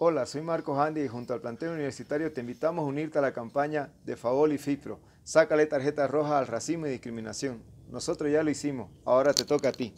Hola, soy Marcos Andy y junto al plantel universitario te invitamos a unirte a la campaña de Favol y FIPRO. Sácale tarjeta roja al racismo y discriminación. Nosotros ya lo hicimos, ahora te toca a ti.